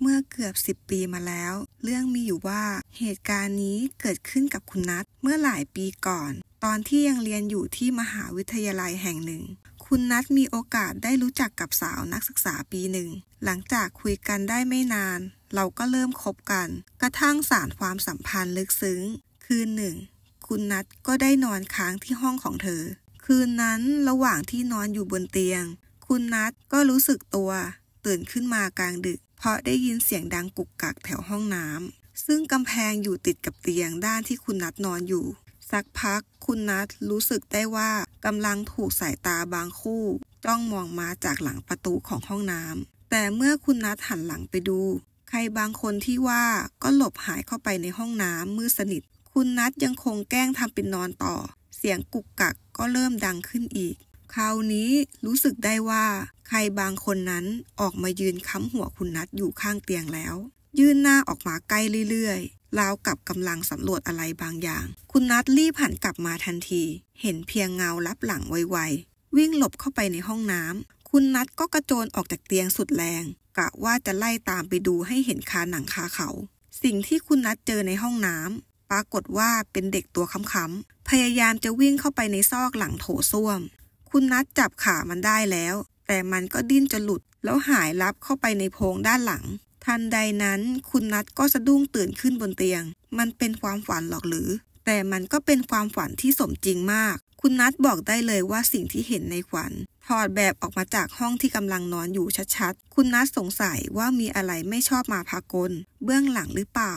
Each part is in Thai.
เมื่อเกือบ 10 ปีมาแล้ว เรื่องมีอยู่ว่าเหตุการณ์นี้เกิดขึ้นกับคุณนัทเมื่อหลายปีก่อน ตอนที่ยังเรียนอยู่ที่มหาวิทยาลัยแห่งหนึ่ง คุณนัทมีโอกาสได้รู้จักกับสาวนักศึกษาปีหนึ่งหลังจากคุยกันได้ไม่นาน เราก็เริ่มคบกัน กระทั่งสารความสัมพันธ์ลึกซึ้งคืนหนึ่ง คุณนัทก็ได้นอนค้างที่ห้องของเธอ คืนนั้นระหว่างที่นอนอยู่บนเตียง คุณนัทก็รู้สึกตัว ตื่นขึ้นมากลางดึกเพราะได้ยินเสียงดังกุกกักแถวห้องน้ำซึ่งกำแพงอยู่ติดกับเตียงด้านที่คุณนัดนอนอยู่ สักพักคุณนัดรู้สึกได้ว่ากำลังถูกสายตาบางคู่จ้องมองมาจากหลังประตูของห้องน้ำแต่เมื่อคุณนัดหันหลังไปดู ใครบางคนที่ว่าก็หลบหายเข้าไปในห้องน้ำมืดสนิท คุณนัดยังคงแกล้งทำเป็นนอนต่อ เสียงกุกกักก็เริ่มดังขึ้นอีก คราวนี้รู้สึกได้ว่าใครบางคนนั้นออกมายืนค้ำหัวคุณนัทอยู่ข้างเตียงแล้ว ยื่นหน้าออกมาใกล้เรื่อยๆราวกับกำลังสำรวจอะไรบางอย่าง คุณนัทรีบหันกลับมาทันที เห็นเพียงเงาลับหลังไวๆวิ่งหลบเข้าไปในห้องน้ำคุณนัทก็กระโจนออกจากเตียงสุดแรง กะว่าจะไล่ตามไปดูให้เห็นคาหนังคาเขา สิ่งที่คุณนัทเจอในห้องน้ำปรากฏว่าเป็นเด็กตัวค้ำๆพยายามจะวิ่งเข้าไปในซอกหลังโถส้วม คุณนัดจับขามันได้แล้วแต่มันก็ดิ้นจะหลุดแล้วหายลับเข้าไปในโพรงด้านหลัง ทันใดนั้น คุณนัทก็สะดุ้งตื่นขึ้นบนเตียง มันเป็นความฝันหรอกหรือ แต่มันก็เป็นความฝันที่สมจริงมาก คุณนัทบอกได้เลยว่าสิ่งที่เห็นในฝันถอดแบบออกมาจากห้องที่กำลังนอนอยู่ชัดๆ คุณนัทสงสัยว่ามีอะไรไม่ชอบมาพากล เบื้องหลังหรือเปล่า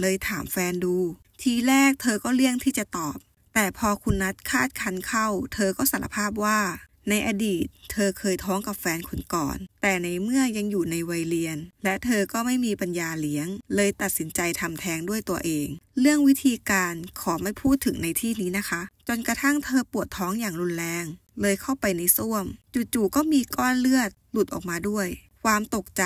เลยถามแฟนดู ทีแรกเธอก็เลี่ยงที่จะตอบ แต่พอคุณนัทคาดคันเข้า เธอก็สารภาพว่าในอดีต เธอเคยท้องกับแฟนคนก่อน แต่ในเมื่อยังอยู่ในวัยเรียน และเธอก็ไม่มีปัญญาเลี้ยง เลยตัดสินใจทำแท้งด้วยตัวเอง เรื่องวิธีการขอไม่พูดถึงในที่นี้นะคะ จนกระทั่งเธอปวดท้องอย่างรุนแรง เลยเข้าไปในส้วมจู่ๆก็มีก้อนเลือดหลุดออกมาด้วย ความตกใจ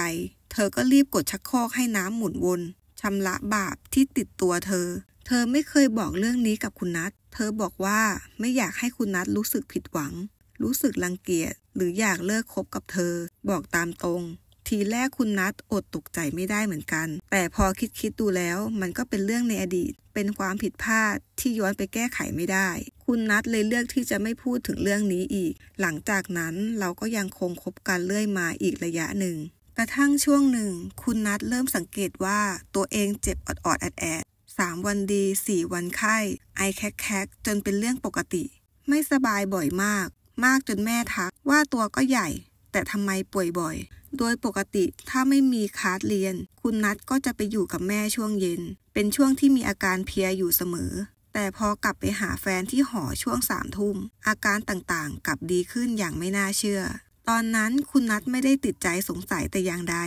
เธอก็รีบกดชักโครกให้น้ำหมุนวนชำระบาปที่ติดตัวเธอ เธอไม่เคยบอกเรื่องนี้กับคุณนัท เธอบอกว่าไม่อยากให้คุณนัทรู้สึกผิดหวังรู้สึกรังเกียจหรืออยากเลิกคบกับเธอ บอกตามตรง ทีแรกคุณนัทอดตกใจไม่ได้เหมือนกัน แต่พอคิดคิดดูแล้ว มันก็เป็นเรื่องในอดีต เป็นความผิดพลาดที่ย้อนไปแก้ไขไม่ได้ คุณนัทเลยเลือกที่จะไม่พูดถึงเรื่องนี้อีก หลังจากนั้นเราก็ยังคงคบกันเรื่อยมาอีกระยะหนึ่งกระทั่งช่วงหนึ่ง คุณนัทเริ่มสังเกตว่าตัวเองเจ็บอดอดแอดแอดสามวันดีสี่วันไข้ไอแคกแคกจนเป็นเรื่องปกติ ไม่สบายบ่อยมากมากจนแม่ทักว่าตัวก็ใหญ่ แต่ทำไมป่วยบ่อย โดยปกติถ้าไม่มีคาสเรียน คุณนัทก็จะไปอยู่กับแม่ช่วงเย็น เป็นช่วงที่มีอาการเพียอยู่เสมอ แต่พอกลับไปหาแฟนที่หอช่วงสามทุ่ม อาการต่างๆกลับดีขึ้นอย่างไม่น่าเชื่อ ตอนนั้นคุณนัทไม่ได้ติดใจสงสัยแต่อย่างใด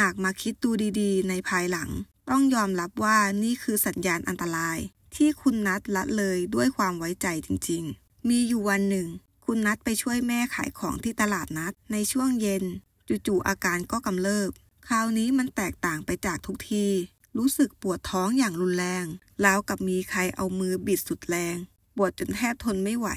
หากมาคิดดูดี ๆ ในภายหลัง ต้องยอมรับว่านี่คือสัญญาณอันตรายที่คุณนัดละเลยด้วยความไว้ใจจริง ๆ มีอยู่วันหนึ่งคุณนัดไปช่วยแม่ขายของที่ตลาดนัดในช่วงเย็นจู่ๆอาการก็กำเริบ คราวนี้มันแตกต่างไปจากทุกที รู้สึกปวดท้องอย่างรุนแรง แล้วกับมีใครเอามือบิดสุดแรงปวดจนแทบทนไม่ไหว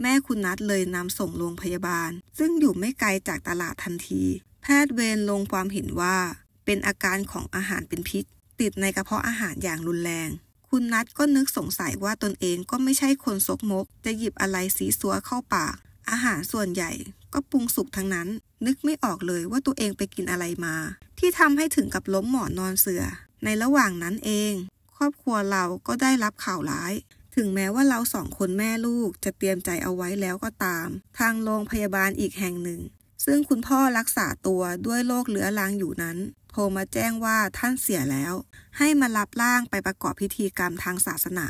แม่คุณนัดเลยนำส่งโรงพยาบาล ซึ่งอยู่ไม่ไกลจากตลาดทันที แพทย์เวรลงความเห็นว่าเป็นอาการของอาหารเป็นพิษ ติดในกระเพาะอาหารอย่างรุนแรงคุณนัทก็นึกสงสัยว่าตนเองก็ไม่ใช่คนซกมกจะหยิบอะไรสีสัวเข้าปากอาหารส่วนใหญ่ก็ปรุงสุกทั้งนั้นนึกไม่ออกเลยว่าตัวเองไปกินอะไรมาที่ทำให้ถึงกับล้มหมอนนอนเสือ ในระหว่างนั้นเองครอบครัวเราก็ได้รับข่าวร้ายถึงแม้ว่าเราสองคนแม่ลูกจะเตรียมใจเอาไว้แล้วก็ตามทางโรงพยาบาลอีกแห่งหนึ่งซึ่งคุณพ่อรักษาตัวด้วยโรคเหลือลังอยู่นั้นโทรมาแจ้งว่าท่านเสียแล้ว ให้มารับร่างไปประกอบพิธีกรรมทางศาสนา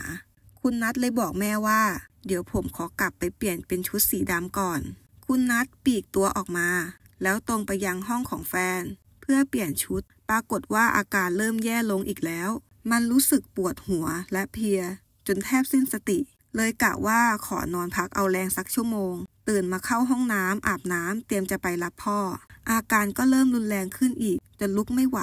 คุณนัทเลยบอกแม่ว่า เดี๋ยวผมขอกลับไปเปลี่ยนเป็นชุดสีดำก่อน คุณนัทปีกตัวออกมา แล้วตรงไปยังห้องของแฟน เพื่อเปลี่ยนชุด ปรากฏว่าอาการเริ่มแย่ลงอีกแล้ว มันรู้สึกปวดหัวและเพีย จนแทบสิ้นสติ เลยกะว่าขอนอนพักเอาแรงสักชั่วโมง ตื่นมาเข้าห้องน้ำอาบน้ำเตรียมจะไปรับพ่ออาการก็เริ่มรุนแรงขึ้นอีกจนลุกไม่ไหว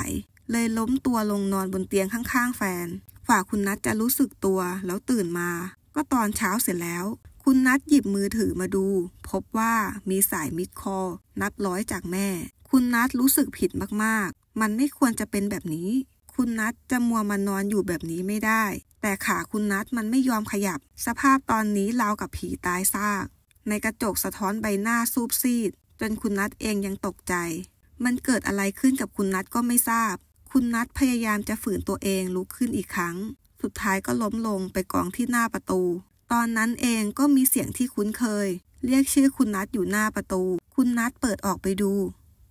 เลยล้มตัวลงนอนบนเตียงข้างๆแฟนฝ่าคุณนัทจะรู้สึกตัวแล้วตื่นมา ก็ตอนเช้าเสร็จแล้ว คุณนัทหยิบมือถือมาดู พบว่ามีสายมิดคอนับร้อยจากแม่ คุณนัทรู้สึกผิดมากๆ มันไม่ควรจะเป็นแบบนี้ คุณนัทจะมัวมานอนอยู่แบบนี้ไม่ได้ แต่ขาคุณนัทมันไม่ยอมขยับ สภาพตอนนี้ราวกับผีตายซาก ในกระจกสะท้อนใบหน้าซูบซีดจนคุณนัทเองยังตกใจ มันเกิดอะไรขึ้นกับคุณนัทก็ไม่ทราบ คุณนัทพยายามจะฝืนตัวเองลุกขึ้นอีกครั้ง สุดท้ายก็ล้มลงไปกองที่หน้าประตู ตอนนั้นเองก็มีเสียงที่คุ้นเคย เรียกชื่อคุณนัทอยู่หน้าประตู คุณนัทเปิดออกไปดู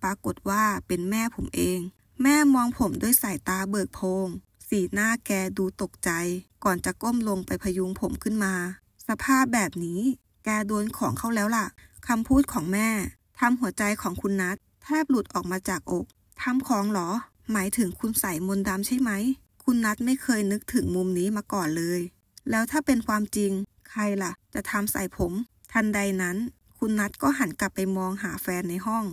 ปรากฏว่าเป็นแม่ผมเอง แม่มองผมด้วยสายตาเบิกโพง สีหน้าแกดูตกใจ ก่อนจะก้มลงไปพยุงผมขึ้นมา สภาพแบบนี้ แกโดนของเข้าแล้วล่ะคำพูดของแม่ทำหัวใจของคุณนัทแทบหลุดออกมาจากอก ทำของหรอ หมายถึงคุณใส่มนต์ดำใช่ไหม คุณนัทไม่เคยนึกถึงมุมนี้มาก่อนเลย แล้วถ้าเป็นความจริง ใครล่ะ จะทำใส่ผม ทันใดนั้น คุณนัทก็หันกลับไปมองหาแฟนในห้อง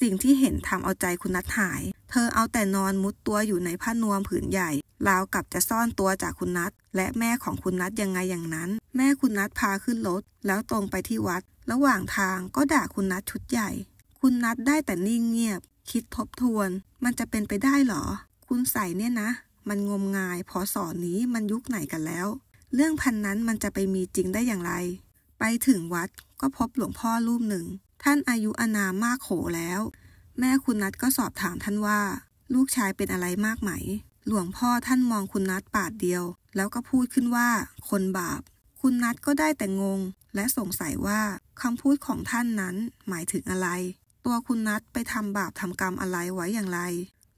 สิ่งที่เห็นทำเอาใจคุณนัทหาย เธอเอาแต่นอนมุดตัวอยู่ในผ้านวมผืนใหญ่ ราวกับจะซ่อนตัวจากคุณนัทและแม่ของคุณนัทยังไงอย่างนั้นแม่คุณนัดพาขึ้นรถแล้วตรงไปที่วัด ระหว่างทางก็ด่าคุณนัดชุดใหญ่ คุณนัดได้แต่นิ่งเงียบ คิดทบทวน มันจะเป็นไปได้หรอ คุณใส่เนี่ยนะ มันงมงายพอสอนนี้มันยุคไหนกันแล้ว เรื่องพันนั้นมันจะไปมีจริงได้อย่างไร ไปถึงวัดก็พบหลวงพ่อรูปหนึ่ง ท่านอายุอานามมากโขแล้ว แม่คุณนัดก็สอบถามท่านว่า ลูกชายเป็นอะไรมากไหม หลวงพ่อท่านมองคุณนัดปาดเดียว แล้วก็พูดขึ้นว่าคนบาปคุณนัทก็ได้แต่งงและสงสัยว่าคำพูดของท่านนั้นหมายถึงอะไร ตัวคุณนัทไปทำบาปทำกรรมอะไรไว้อย่างไร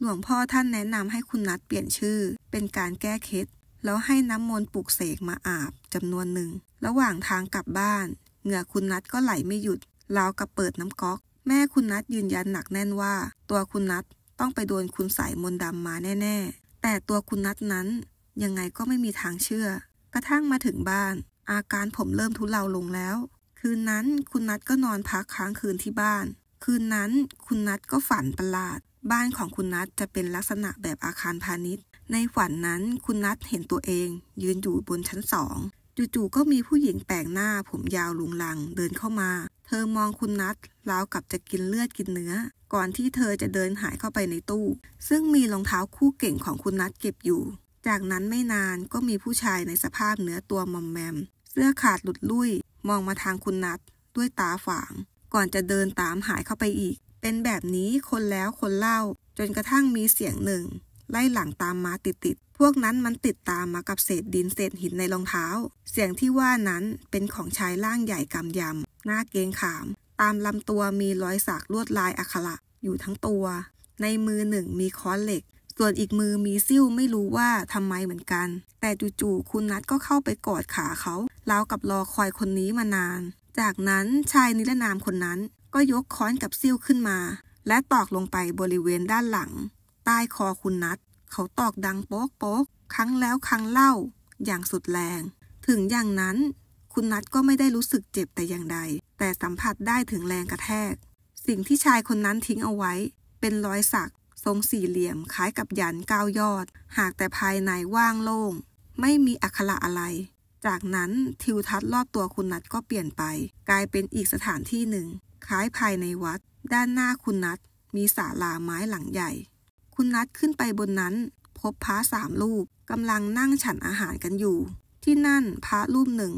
หลวงพ่อท่านแนะนำให้คุณนัทเปลี่ยนชื่อเป็นการแก้เคล็ดแล้วให้น้ำมนต์ปลุกเสกมาอาบจำนวนหนึ่ง ระหว่างทางกลับบ้าน เหงื่อคุณนัทก็ไหลไม่หยุดราวกับเปิดน้ำก๊อก แม่คุณนัทยืนยันหนักแน่นว่า ตัวคุณนัทต้องไปโดน คุณสายมนต์ดำมาแน่ ๆ แต่ตัวคุณนัทนั้นยังไงก็ไม่มีทางเชื่อ กระทั่งมาถึงบ้านอาการผมเริ่มทุเลาลงแล้ว คืนนั้นคุณนัทก็นอนพักค้างคืนที่บ้าน คืนนั้นคุณนัทก็ฝันประหลาด บ้านของคุณนัทจะเป็นลักษณะแบบอาคารพาณิชย์ ในฝันนั้นคุณนัทเห็นตัวเองยืนอยู่บนชั้นสองจู่ๆก็มีผู้หญิงแปลกหน้าผมยาวลุงลังเดินเข้ามา เธอมองคุณนัทราวกับจะกินเลือดกินเนื้อ ก่อนที่เธอจะเดินหายเข้าไปในตู้ ซึ่งมีรองเท้าคู่เก่งของคุณนัทเก็บอยู่ จากนั้นไม่นานก็มีผู้ชายในสภาพเนื้อตัวมอมแมมเสื้อขาดหลุดลุ่ย มองมาทางคุณนัทด้วยตาฝาง ก่อนจะเดินตามหายเข้าไปอีก เป็นแบบนี้คนแล้วคนเล่า จนกระทั่งมีเสียงหนึ่งไล่หลังตามมาติดๆ พวกนั้นมันติดตามมากับเศษดินเศษหินในรองเท้า เสียงที่ว่านั้นเป็นของชายร่างใหญ่กำยำหน้าเกงขาม ตามลำตัวมีรอยสักลวดลายอักขระอยู่ทั้งตัว ในมือหนึ่งมีค้อนเหล็ก ส่วนอีกมือมีซิ่วไม่รู้ว่าทำไมเหมือนกัน แต่จู่ๆคุณนัทก็เข้าไปกอดขาเขาเรากับรอคอยคนนี้มานาน จากนั้นชายนิรนามคนนั้นก็ยกค้อนกับซิ่วขึ้นมา และตอกลงไปบริเวณด้านหลัง ใต้คอคุณนัทเขาตอกดังโป๊กโป๊กครั้งแล้วครั้งเล่า อย่างสุดแรง ถึงอย่างนั้น คุณนัทก็ไม่ได้รู้สึกเจ็บแต่อย่างใดแต่สัมผัสได้ถึงแรงกระแทก สิ่งที่ชายคนนั้นทิ้งเอาไว้ เป็นรอยสัก ทรงสี่เหลี่ยมคล้ายกับยันเก้ายอด หากแต่ภายในว่างโล่งไม่มีอักขระอะไรจากนั้นทิวทัศน์รอบตัวคุณนัทก็เปลี่ยนไป กลายเป็นอีกสถานที่หนึ่ง คล้ายภายในวัด ด้านหน้าคุณนัทมีศาลาไม้หลังใหญ่ คุณนัทขึ้นไปบนนั้นพบพระสามรูปกำลังนั่งฉันอาหารกันอยู่ ที่นั่นพระรูปหนึ่ง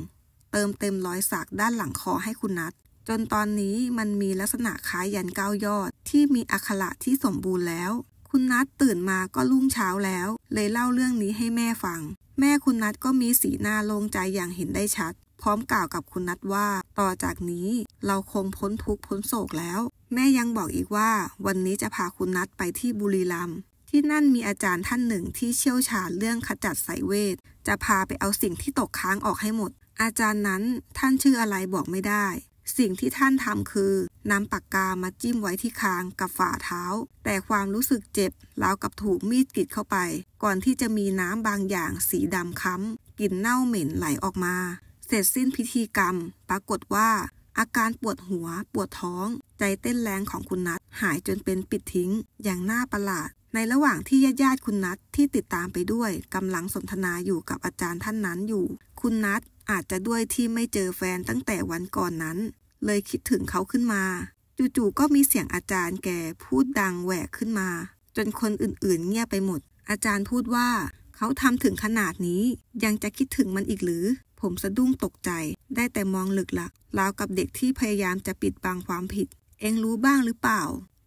เติมเต็มรอยสักด้านหลังคอให้คุณนัทจนตอนนี้มันมีลักษณะคล้ายยันเก้ายอดที่มีอักขระที่สมบูรณ์แล้วคุณนัทตื่นมาก็รุ่งเช้าแล้ว เลยเล่าเรื่องนี้ให้แม่ฟัง แม่คุณนัทก็มีสีหน้าโล่งใจอย่างเห็นได้ชัด พร้อมกล่าวกับคุณนัทว่าต่อจากนี้เราคงพ้นทุกข์พ้นโศกแล้ว แม่ยังบอกอีกว่า วันนี้จะพาคุณนัทไปที่บุรีรัมย์ที่นั่นมีอาจารย์ท่านหนึ่งที่เชี่ยวชาญเรื่องขจัดสายเวทจะพาไปเอาสิ่งที่ตกค้างออกให้หมด อาจารย์นั้นท่านชื่ออะไรบอกไม่ได้สิ่งที่ท่านทำคือนำปากกามาจิ้มไว้ที่คางกับฝ่าเท้า แต่ความรู้สึกเจ็บราวกับถูกมีดกิดเข้าไป ก่อนที่จะมีน้ำบางอย่างสีดำค้ำกลิ่นเน่าเหม็นไหลออกมา เสร็จสิ้นพิธีกรรมปรากฏว่า อาการปวดหัวปวดท้อง ใจเต้นแรงของคุณนัทหายจนเป็นปิดทิ้งอย่างน่าประหลาดในระหว่างที่ญาติญาติคุณนัทที่ติดตามไปด้วยกำลังสนทนาอยู่กับอาจารย์ท่านนั้นอยู่ คุณนัทอาจจะด้วยที่ไม่เจอแฟนตั้งแต่วันก่อนนั้น เลยคิดถึงเขาขึ้นมา จู่ๆก็มีเสียงอาจารย์แกพูดดังแหวกขึ้นมา จนคนอื่นๆเงียบไปหมด อาจารย์พูดว่า เขาทำถึงขนาดนี้ ยังจะคิดถึงมันอีกหรือ ผมสะดุ้งตกใจ ได้แต่มองหลึกหลักราวกับเด็กที่พยายามจะปิดบังความผิด เองรู้บ้างหรือเปล่า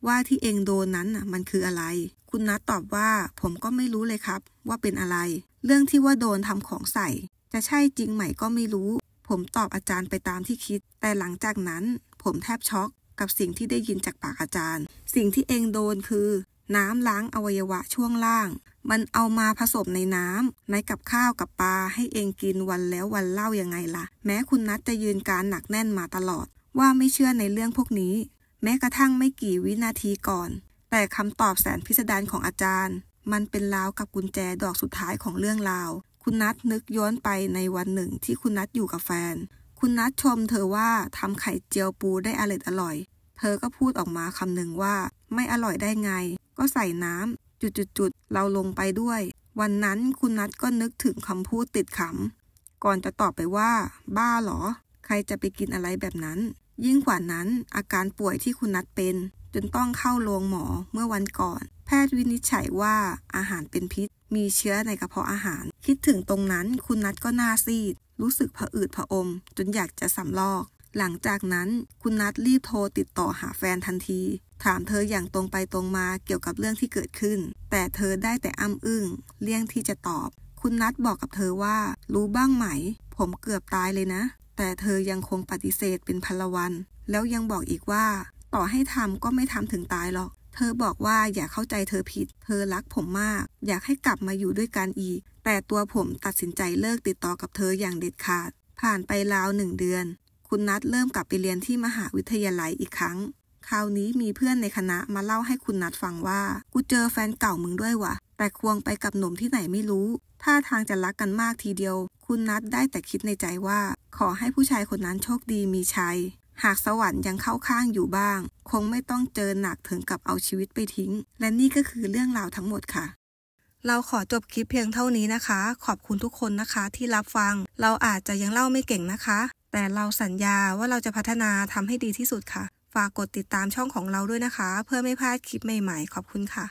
ว่าที่เองโดนนั้นมันคืออะไรคุณนัทตอบว่า ผมก็ไม่รู้เลยครับ ว่าเป็นอะไร เรื่องที่ว่าโดนทำของใส่ จะใช่จริงไหมก็ไม่รู้ ผมตอบอาจารย์ไปตามที่คิด แต่หลังจากนั้น ผมแทบช็อกกับสิ่งที่ได้ยินจากปากอาจารย์ สิ่งที่เองโดนคือน้ำล้างอวัยวะช่วงล่าง มันเอามาผสมในน้ำในกับข้าวกับปลาให้เองกินวันแล้ววันเล่ายังไงละ่ะ แม้คุณนัทจะยืนการหนักแน่นมาตลอดว่าไม่เชื่อในเรื่องพวกนี้ แม้กระทั่งไม่กี่วินาทีก่อนแต่คำตอบแสนพิสดารของอาจารย์ มันเป็นลาวกับกุญแจดอกสุดท้ายของเรื่องราว คุณนัทนึกย้อนไปในวันหนึ่งที่คุณนัทอยู่กับแฟน คุณนัทชมเธอว่าทำไข่เจียวปูได้อร่อยอร่อย เธอก็พูดออกมาคำหนึ่งว่า ไม่อร่อยได้ไง ก็ใส่น้ำจุดๆเราลงไปด้วย วันนั้นคุณนัทก็นึกถึงคำพูดติดขำก่อนจะตอบไปว่า บ้าหรอใครจะไปกินอะไรแบบนั้น ยิ่งกว่านั้นอาการป่วยที่คุณนัทเป็นจนต้องเข้าโรงหมอเมื่อวันก่อน แพทย์วินิจฉัยว่าอาหารเป็นพิษ มีเชื้อในกระเพาะอาหาร คิดถึงตรงนั้นคุณนัทก็หน้าซีด รู้สึกผะอืดผะอม จนอยากจะสำลอก หลังจากนั้นคุณนัทรีบโทรติดต่อหาแฟนทันที ถามเธออย่างตรงไปตรงมาเกี่ยวกับเรื่องที่เกิดขึ้น แต่เธอได้แต่อ้ำอึง้งเลี่ยงที่จะตอบ คุณนัทบอกกับเธอว่า รู้บ้างไหม ผมเกือบตายเลยนะ แต่เธอยังคงปฏิเสธเป็นพลวัน แล้วยังบอกอีกว่าต่อให้ทำก็ไม่ทำถึงตายหรอก เธอบอกว่าอย่าเข้าใจเธอผิด เธอรักผมมาก อยากให้กลับมาอยู่ด้วยกันอีก แต่ตัวผมตัดสินใจเลิกติดต่อกับเธออย่างเด็ดขาด ผ่านไปราวหนึ่งเดือน คุณนัทเริ่มกลับไปเรียนที่มหาวิทยาลัยอีกครั้ง คราวนี้มีเพื่อนในคณะมาเล่าให้คุณนัทฟังว่า กูเจอแฟนเก่ามึงด้วยวะแต่ควงไปกับหนุ่มที่ไหนไม่รู้ ท่าทางจะรักกันมากทีเดียว คุณนัทได้แต่คิดในใจว่า ขอให้ผู้ชายคนนั้นโชคดีมีชัยหากสวรรค์ยังเข้าข้างอยู่บ้าง คงไม่ต้องเจอหนักถึงกับเอาชีวิตไปทิ้ง และนี่ก็คือเรื่องราวทั้งหมดค่ะ เราขอจบคลิปเพียงเท่านี้นะคะ ขอบคุณทุกคนนะคะที่รับฟัง เราอาจจะยังเล่าไม่เก่งนะคะ แต่เราสัญญาว่าเราจะพัฒนาทำให้ดีที่สุดค่ะ ฝากกดติดตามช่องของเราด้วยนะคะ เพื่อไม่พลาดคลิปใหม่ๆ ขอบคุณค่ะ